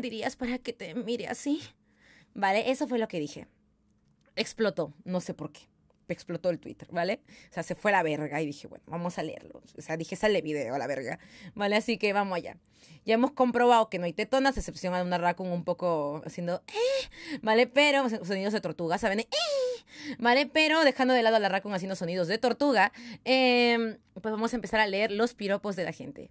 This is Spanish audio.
dirías para que te mire así? ¿Vale? Eso fue lo que dije. Explotó, no sé por qué. Explotó el Twitter, ¿vale? O sea, se fue a la verga y dije, bueno, vamos a leerlo. O sea, dije, sale video a la verga, ¿vale? Así que vamos allá. Ya hemos comprobado que no hay tetonas, excepción a una raccoon un poco haciendo, eh", ¿vale? Pero sonidos de tortuga, ¿saben? Eh", ¿vale? Pero dejando de lado a la raccoon haciendo sonidos de tortuga, em, pues vamos a empezar a leer los piropos de la gente.